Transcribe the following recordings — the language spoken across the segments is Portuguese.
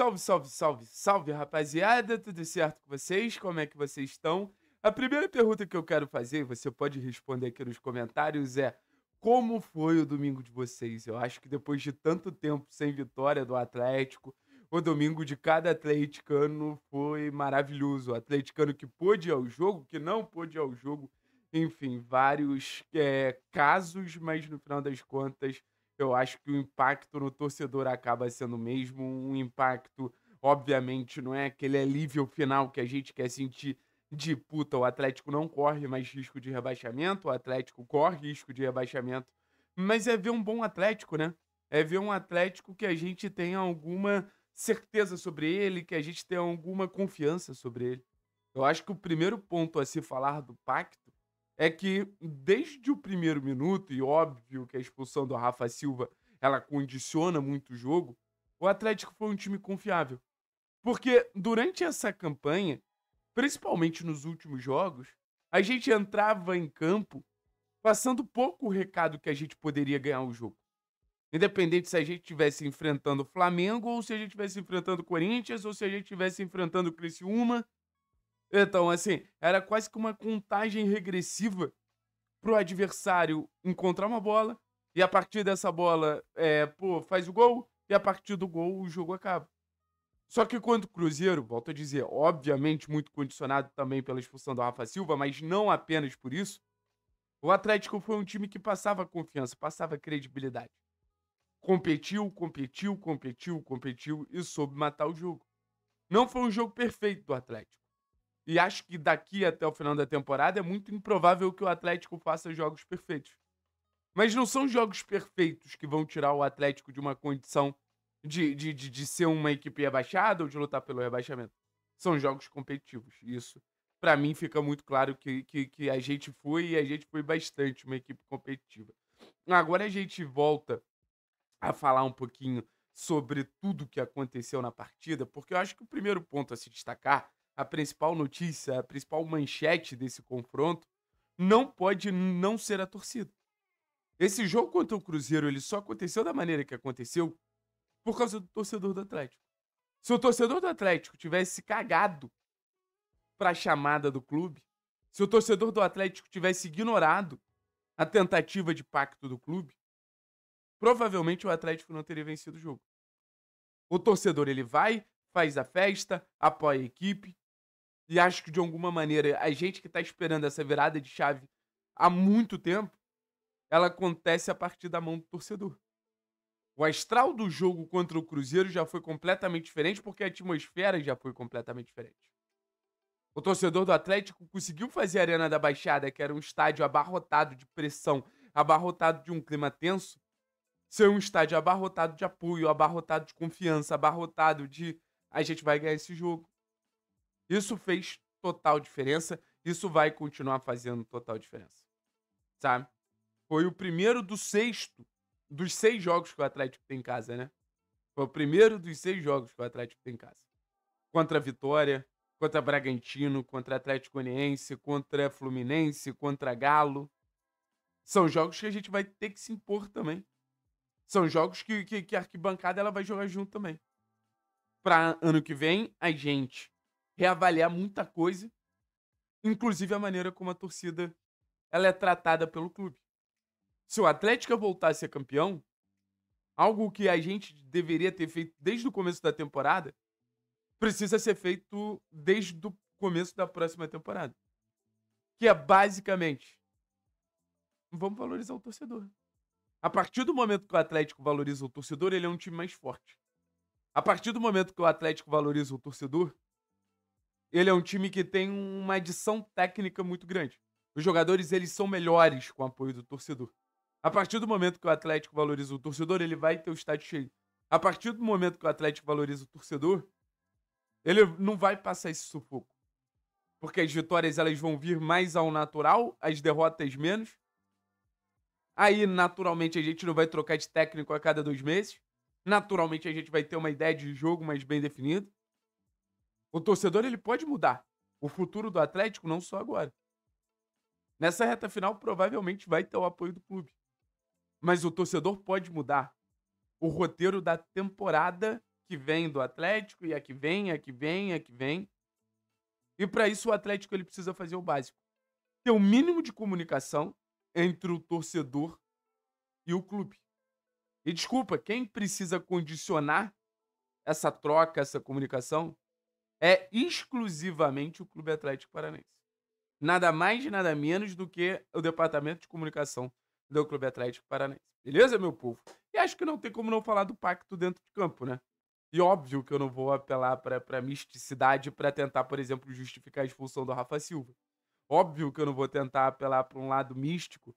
Salve, salve, salve, salve, rapaziada! Tudo certo com vocês? Como é que vocês estão? A primeira pergunta que eu quero fazer, você pode responder aqui nos comentários, é como foi o domingo de vocês? Eu acho que depois de tanto tempo sem vitória do Atlético, o domingo de cada atleticano foi maravilhoso. O atleticano que pôde ir ao jogo, que não pôde ir ao jogo, enfim, vários é, casos, mas no final das contas eu acho que o impacto no torcedor acaba sendo mesmo um impacto, obviamente, não é aquele alívio final que a gente quer sentir de puta. O Atlético não corre mais risco de rebaixamento, o Atlético corre risco de rebaixamento. Mas é ver um bom Atlético, né? É ver um Atlético que a gente tenha alguma certeza sobre ele, que a gente tenha alguma confiança sobre ele. Eu acho que o primeiro ponto a se falar do pacto é que desde o primeiro minuto, e óbvio que a expulsão do Rafa Silva ela condiciona muito o jogo, o Atlético foi um time confiável. Porque durante essa campanha, principalmente nos últimos jogos, a gente entrava em campo passando pouco o recado que a gente poderia ganhar o jogo. Independente se a gente estivesse enfrentando o Flamengo, ou se a gente estivesse enfrentando o Corinthians, ou se a gente estivesse enfrentando o Criciúma, então, assim, era quase que uma contagem regressiva pro adversário encontrar uma bola, e a partir dessa bola, é, pô, faz o gol, e a partir do gol o jogo acaba. Só que quanto o Cruzeiro, volto a dizer, obviamente muito condicionado também pela expulsão do Rafa Silva, mas não apenas por isso, o Atlético foi um time que passava confiança, passava credibilidade. Competiu, competiu, competiu, competiu e soube matar o jogo. Não foi um jogo perfeito do Atlético. E acho que daqui até o final da temporada é muito improvável que o Atlético faça jogos perfeitos. Mas não são jogos perfeitos que vão tirar o Atlético de uma condição de, de, de, de ser uma equipe rebaixada ou de lutar pelo rebaixamento. São jogos competitivos. Isso, para mim, fica muito claro que, que, que a gente foi e a gente foi bastante uma equipe competitiva. Agora a gente volta a falar um pouquinho sobre tudo que aconteceu na partida, porque eu acho que o primeiro ponto a se destacar a principal notícia, a principal manchete desse confronto, não pode não ser a torcida. Esse jogo contra o Cruzeiro ele só aconteceu da maneira que aconteceu por causa do torcedor do Atlético. Se o torcedor do Atlético tivesse cagado para a chamada do clube, se o torcedor do Atlético tivesse ignorado a tentativa de pacto do clube, provavelmente o Atlético não teria vencido o jogo. O torcedor ele vai, faz a festa, apoia a equipe, e acho que de alguma maneira a gente que está esperando essa virada de chave há muito tempo, ela acontece a partir da mão do torcedor. O astral do jogo contra o Cruzeiro já foi completamente diferente porque a atmosfera já foi completamente diferente. O torcedor do Atlético conseguiu fazer a Arena da Baixada, que era um estádio abarrotado de pressão, abarrotado de um clima tenso, ser um estádio abarrotado de apoio, abarrotado de confiança, abarrotado de a gente vai ganhar esse jogo. Isso fez total diferença. Isso vai continuar fazendo total diferença. Sabe? Foi o primeiro do sexto, dos seis jogos que o Atlético tem em casa, né? Foi o primeiro dos seis jogos que o Atlético tem em casa. Contra a Vitória, contra Bragantino, contra Atlético Goianiense, contra Fluminense, contra Galo. São jogos que a gente vai ter que se impor também. São jogos que, que, que a arquibancada ela vai jogar junto também. Para ano que vem, a gente reavaliar muita coisa, inclusive a maneira como a torcida ela é tratada pelo clube. Se o Atlético voltar a ser campeão, algo que a gente deveria ter feito desde o começo da temporada, precisa ser feito desde o começo da próxima temporada. Que é basicamente vamos valorizar o torcedor. A partir do momento que o Atlético valoriza o torcedor, ele é um time mais forte. A partir do momento que o Atlético valoriza o torcedor, ele é um time que tem uma edição técnica muito grande. Os jogadores eles são melhores com o apoio do torcedor. A partir do momento que o Atlético valoriza o torcedor, ele vai ter o estádio cheio. A partir do momento que o Atlético valoriza o torcedor, ele não vai passar esse sufoco. Porque as vitórias elas vão vir mais ao natural, as derrotas menos. Aí, naturalmente, a gente não vai trocar de técnico a cada dois meses. Naturalmente, a gente vai ter uma ideia de jogo mais bem definida. O torcedor ele pode mudar o futuro do Atlético não só agora. Nessa reta final provavelmente vai ter o apoio do clube. Mas o torcedor pode mudar o roteiro da temporada que vem do Atlético e a que vem, a que vem, a que vem. E para isso o Atlético ele precisa fazer o básico. Ter o um mínimo de comunicação entre o torcedor e o clube. E desculpa, quem precisa condicionar essa troca, essa comunicação, é exclusivamente o Clube Atlético Paranense. Nada mais e nada menos do que o Departamento de Comunicação do Clube Atlético Paranense. Beleza, meu povo? E acho que não tem como não falar do pacto dentro de campo, né? E óbvio que eu não vou apelar para misticidade para tentar, por exemplo, justificar a expulsão do Rafa Silva. Óbvio que eu não vou tentar apelar para um lado místico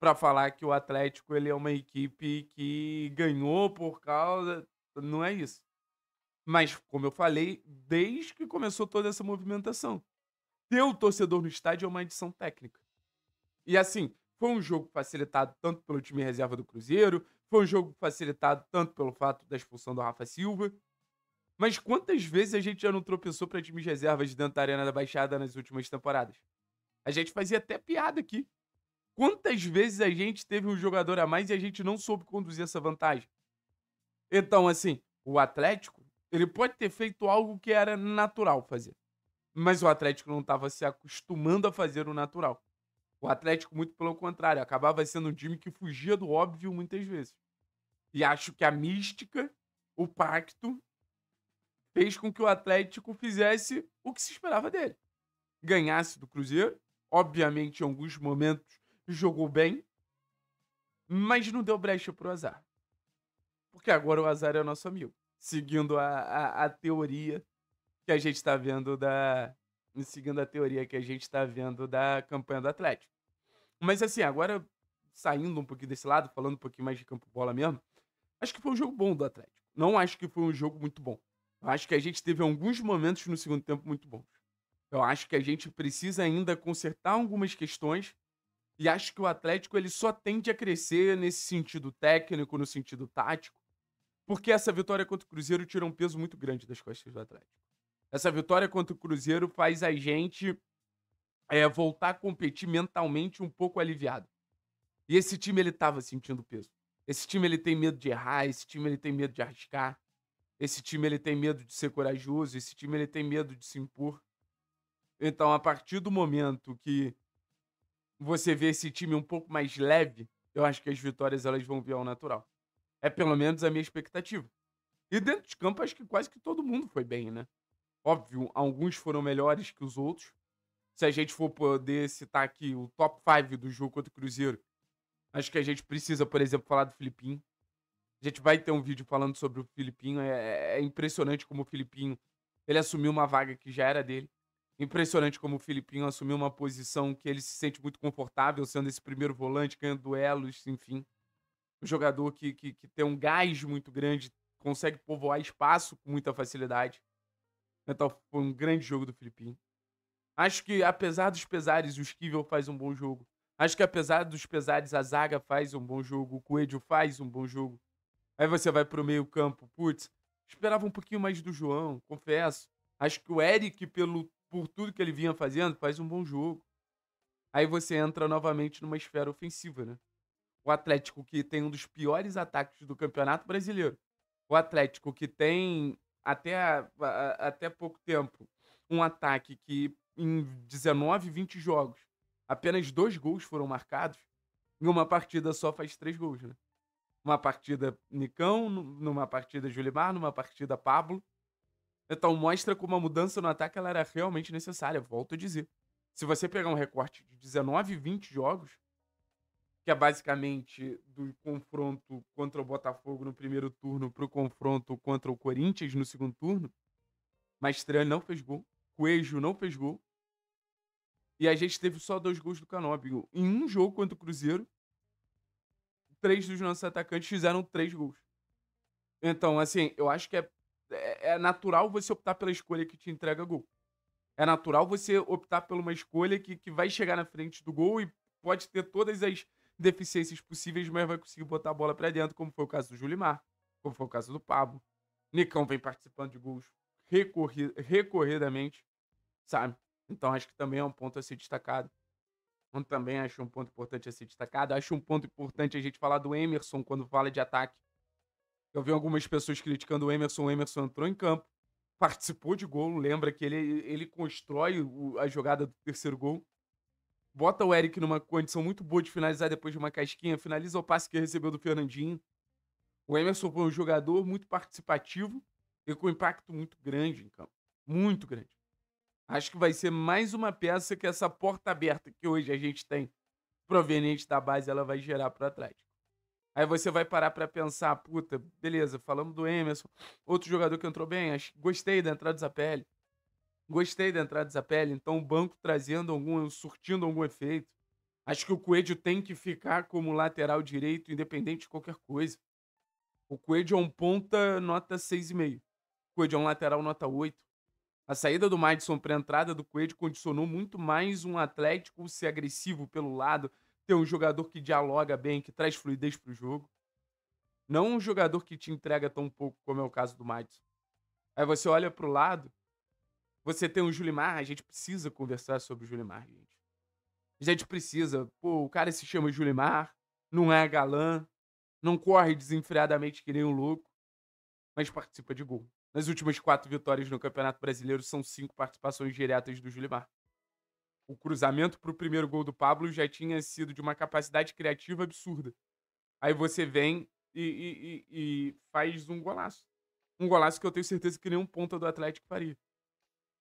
para falar que o Atlético ele é uma equipe que ganhou por causa. Não é isso. Mas, como eu falei, desde que começou toda essa movimentação, ter o torcedor no estádio é uma edição técnica. E assim, foi um jogo facilitado tanto pelo time reserva do Cruzeiro, foi um jogo facilitado tanto pelo fato da expulsão do Rafa Silva. Mas quantas vezes a gente já não tropeçou para times reservas dentro da Arena da Baixada nas últimas temporadas? A gente fazia até piada aqui. Quantas vezes a gente teve um jogador a mais e a gente não soube conduzir essa vantagem? Então, assim, o Atlético ele pode ter feito algo que era natural fazer. Mas o Atlético não estava se acostumando a fazer o natural. O Atlético, muito pelo contrário, acabava sendo um time que fugia do óbvio muitas vezes. E acho que a mística, o pacto, fez com que o Atlético fizesse o que se esperava dele. Ganhasse do Cruzeiro, obviamente em alguns momentos jogou bem, mas não deu brecha para o azar. Porque agora o azar é nosso amigo seguindo a, a, a teoria que a gente está vendo da. Seguindo a teoria que a gente está vendo da campanha do Atlético. Mas assim, agora saindo um pouquinho desse lado, falando um pouquinho mais de campo bola mesmo, acho que foi um jogo bom do Atlético. Não acho que foi um jogo muito bom. Eu acho que a gente teve alguns momentos no segundo tempo muito bons. Eu acho que a gente precisa ainda consertar algumas questões e acho que o Atlético ele só tende a crescer nesse sentido técnico, no sentido tático. Porque essa vitória contra o Cruzeiro tira um peso muito grande das costas do Atlético. Essa vitória contra o Cruzeiro faz a gente é, voltar a competir mentalmente um pouco aliviado. E esse time ele estava sentindo peso. Esse time ele tem medo de errar, esse time ele tem medo de arriscar, esse time ele tem medo de ser corajoso, esse time ele tem medo de se impor. Então, a partir do momento que você vê esse time um pouco mais leve, eu acho que as vitórias elas vão vir ao natural. É pelo menos a minha expectativa. E dentro de campo, acho que quase que todo mundo foi bem, né? Óbvio, alguns foram melhores que os outros. Se a gente for poder citar aqui o top 5 do jogo contra o Cruzeiro, acho que a gente precisa, por exemplo, falar do Filipinho. A gente vai ter um vídeo falando sobre o Filipinho. É, é, é impressionante como o Filipinho ele assumiu uma vaga que já era dele. Impressionante como o Filipinho assumiu uma posição que ele se sente muito confortável, sendo esse primeiro volante, ganhando duelos, enfim um jogador que, que, que, tem um gás muito grande, consegue povoar espaço com muita facilidade. Então foi um grande jogo do Filipinho. Acho que apesar dos pesares, o Esquivel faz um bom jogo. Acho que apesar dos pesares, a zaga faz um bom jogo, o Coelho faz um bom jogo. Aí você vai pro meio campo, putz, esperava um pouquinho mais do João, confesso. Acho que o Eric, pelo, por tudo que ele vinha fazendo, faz um bom jogo. Aí você entra novamente numa esfera ofensiva, né? O Atlético que tem um dos piores ataques do Campeonato Brasileiro. O Atlético que tem até, até pouco tempo um ataque que em 19, 20 jogos, apenas dois gols foram marcados. Em uma partida só faz três gols, né? Uma partida Nicão, numa partida Julimar, numa partida Pablo. Então mostra como a mudança no ataque ela era realmente necessária, volto a dizer. Se você pegar um recorte de 19, 20 jogos, que é basicamente do confronto contra o Botafogo no primeiro turno para o confronto contra o Corinthians no segundo turno. Mastrani não fez gol, Coelho não fez gol. E a gente teve só dois gols do Canóbio. Em um jogo contra o Cruzeiro, três dos nossos atacantes fizeram três gols. Então, assim, eu acho que é, é, é natural você optar pela escolha que te entrega gol. É natural você optar por uma escolha que, que vai chegar na frente do gol e pode ter todas as deficiências possíveis, mas vai conseguir botar a bola para dentro, como foi o caso do Julimar, como foi o caso do Pablo. Nicão vem participando de gols recorri recorridamente, sabe? Então acho que também é um ponto a ser destacado. Eu também acho um ponto importante a ser destacado. Acho um ponto importante a gente falar do Emerson quando fala de ataque. Eu vi algumas pessoas criticando o Emerson. O Emerson entrou em campo, participou de gol. Lembra que ele, ele constrói o, a jogada do terceiro gol bota o Eric numa condição muito boa de finalizar depois de uma casquinha, finaliza o passe que recebeu do Fernandinho. O Emerson foi um jogador muito participativo e com impacto muito grande em campo. Muito grande. Acho que vai ser mais uma peça que essa porta aberta que hoje a gente tem proveniente da base ela vai gerar para trás. Aí você vai parar para pensar, puta, beleza, falamos do Emerson, outro jogador que entrou bem, acho, gostei da entrada do Zapelli. Gostei da entrada da pele, então o banco trazendo algum, surtindo algum efeito. Acho que o Coelho tem que ficar como lateral direito, independente de qualquer coisa. O Coelho é um ponta nota 6,5. O Coelho é um lateral nota 8. A saída do Madison para a entrada do Coelho condicionou muito mais um Atlético ser agressivo pelo lado, ter um jogador que dialoga bem, que traz fluidez para o jogo. Não um jogador que te entrega tão pouco como é o caso do Madison. Aí você olha para o lado, você tem o Julimar, a gente precisa conversar sobre o Julimar, gente. A gente precisa. Pô, o cara se chama Julimar, não é galã, não corre desenfreadamente que nem um louco, mas participa de gol. Nas últimas quatro vitórias no Campeonato Brasileiro, são cinco participações diretas do Julimar. O cruzamento para o primeiro gol do Pablo já tinha sido de uma capacidade criativa absurda. Aí você vem e, e, e, e faz um golaço. Um golaço que eu tenho certeza que nenhum ponta do Atlético faria.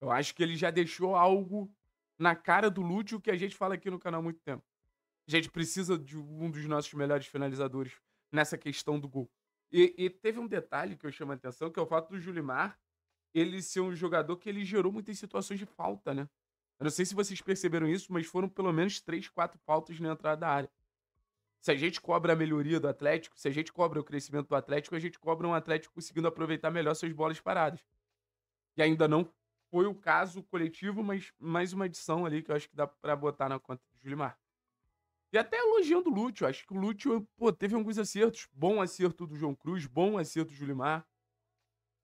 Eu acho que ele já deixou algo na cara do Lúcio que a gente fala aqui no canal há muito tempo. A gente precisa de um dos nossos melhores finalizadores nessa questão do gol. E, e teve um detalhe que eu chamo a atenção, que é o fato do Julimar ele ser um jogador que ele gerou muitas situações de falta, né? Eu não sei se vocês perceberam isso, mas foram pelo menos três, quatro faltas na entrada da área. Se a gente cobra a melhoria do Atlético, se a gente cobra o crescimento do Atlético, a gente cobra um Atlético conseguindo aproveitar melhor suas bolas paradas. E ainda não foi o caso coletivo, mas mais uma edição ali que eu acho que dá para botar na conta do Julimar. E até elogiando o Lúcio, acho que o Lúcio pô, teve alguns acertos. Bom acerto do João Cruz, bom acerto do Julimar.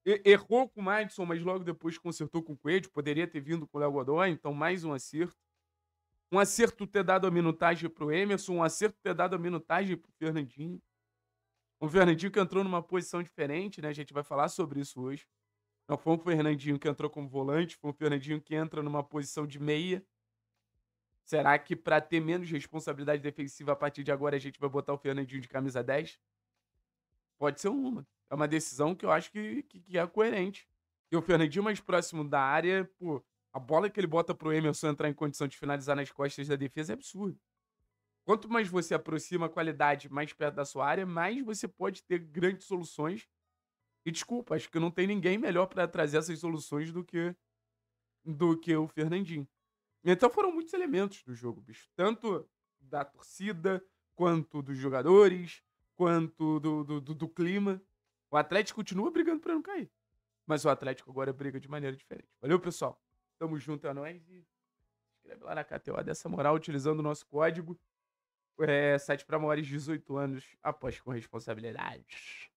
E errou com o Madison, mas logo depois consertou com o Coelho. Poderia ter vindo com o Léo Godoy, então mais um acerto. Um acerto ter dado a minutagem pro Emerson, um acerto ter dado a minutagem pro Fernandinho. O Fernandinho que entrou numa posição diferente, né? A gente vai falar sobre isso hoje. Não foi um Fernandinho que entrou como volante, foi um Fernandinho que entra numa posição de meia. Será que para ter menos responsabilidade defensiva a partir de agora a gente vai botar o Fernandinho de camisa 10? Pode ser uma. É uma decisão que eu acho que, que, que é coerente. E o Fernandinho mais próximo da área, pô, a bola que ele bota pro Emerson entrar em condição de finalizar nas costas da defesa é absurdo. Quanto mais você aproxima a qualidade mais perto da sua área, mais você pode ter grandes soluções e desculpa, acho que não tem ninguém melhor para trazer essas soluções do que do que o Fernandinho. Então foram muitos elementos do jogo, bicho. Tanto da torcida, quanto dos jogadores, quanto do, do, do, do clima. O Atlético continua brigando para não cair. Mas o Atlético agora briga de maneira diferente. Valeu, pessoal. Tamo junto, é nóis. E inscreve lá na KTO dessa moral, utilizando o nosso código. É, site para maiores de 18 anos, após com responsabilidades.